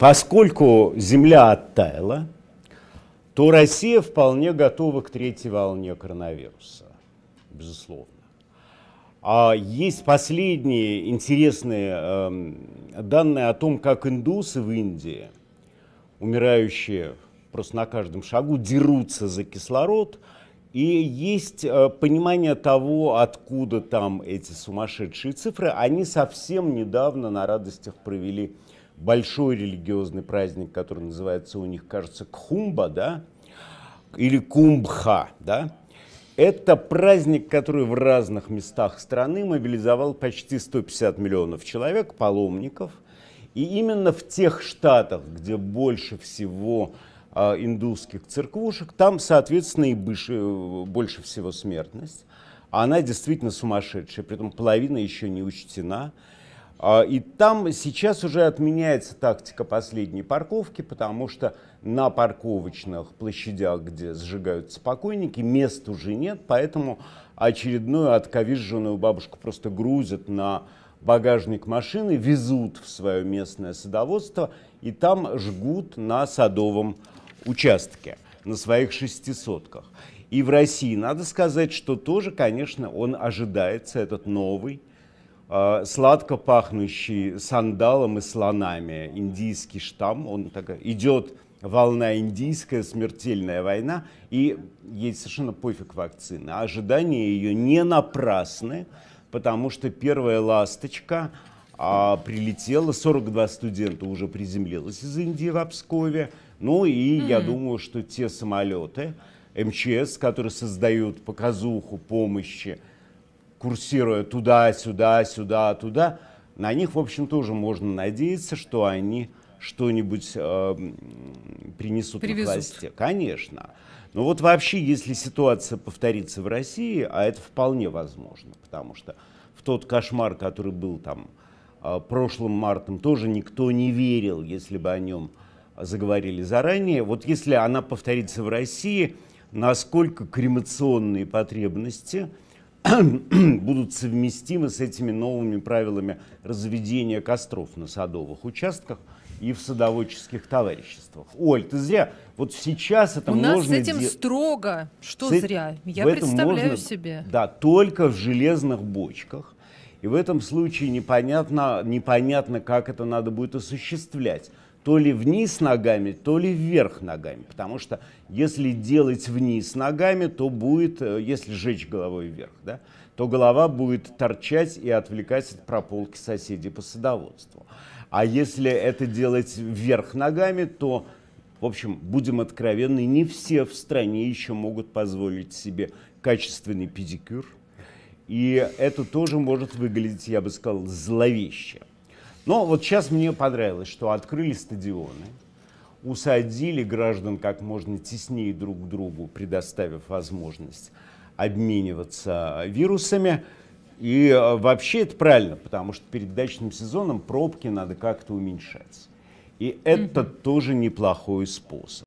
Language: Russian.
Поскольку земля оттаяла, то Россия вполне готова к третьей волне коронавируса, безусловно. А есть последние интересные э, данные о том, как индусы в Индии, умирающие просто на каждом шагу, дерутся за кислород. И есть э, понимание того, откуда там эти сумасшедшие цифры. Они совсем недавно на радостях провели большой религиозный праздник, который называется у них, кажется, Кхумба, да, или Кумбха, да, это праздник, который в разных местах страны мобилизовал почти 150 миллионов человек, паломников. И именно в тех штатах, где больше всего а, индусских церквушек, там, соответственно, и больше, больше всего смертность. А она действительно сумасшедшая, при этом половина еще не учтена. А, и там сейчас уже отменяется тактика последней парковки, потому что на парковочных площадях, где сжигают спокойники, мест уже нет, поэтому очередную отковизженную бабушку просто грузят на багажник машины, везут в свое местное садоводство и там жгут на садовом участке, на своих шестисотках. И в России надо сказать, что тоже, конечно, он ожидается, этот новый а, сладко пахнущий сандалом и слонами индийский штамм. Он так идет волна индийская, смертельная война, и ей совершенно пофиг вакцина Ожидания ее не напрасны, потому что первая ласточка а, прилетела, 42 студента уже приземлилось из Индии в Обскове. Ну и mm-hmm. я думаю, что те самолеты МЧС, эм которые создают показуху помощи курсируя туда, сюда, сюда, туда, на них, в общем, тоже можно надеяться, что они что-нибудь э, принесут Привезут. к власти. Конечно. Но вот вообще, если ситуация повторится в России, а это вполне возможно, потому что в тот кошмар, который был там э, прошлым мартом, тоже никто не верил, если бы о нем заговорили заранее. Вот если она повторится в России, насколько кремационные потребности – будут совместимы с этими новыми правилами разведения костров на садовых участках и в садоводческих товариществах. Оль, ты зря. Вот сейчас это У можно... У нас с этим де... строго. Что с... Э- зря? Я представляю можно... себе. Да, только в железных бочках. И в этом случае непонятно, непонятно, как это надо будет осуществлять то ли вниз ногами, то ли вверх ногами. Потому что если делать вниз ногами, то будет, э, если сжечь головой вверх, да, то голова будет торчать и отвлекать от прополки соседей по садоводству. А если это делать вверх ногами, то, в общем, будем откровенны, не все в стране еще могут позволить себе качественный педикюр. И это тоже может выглядеть, я бы сказал, зловеще. Но вот сейчас мне понравилось, что открыли стадионы, усадили граждан как можно теснее друг к другу, предоставив возможность обмениваться вирусами. И э, вообще это правильно, потому что перед дачным сезоном пробки надо как-то уменьшать. И это mm-hmm. тоже неплохой способ.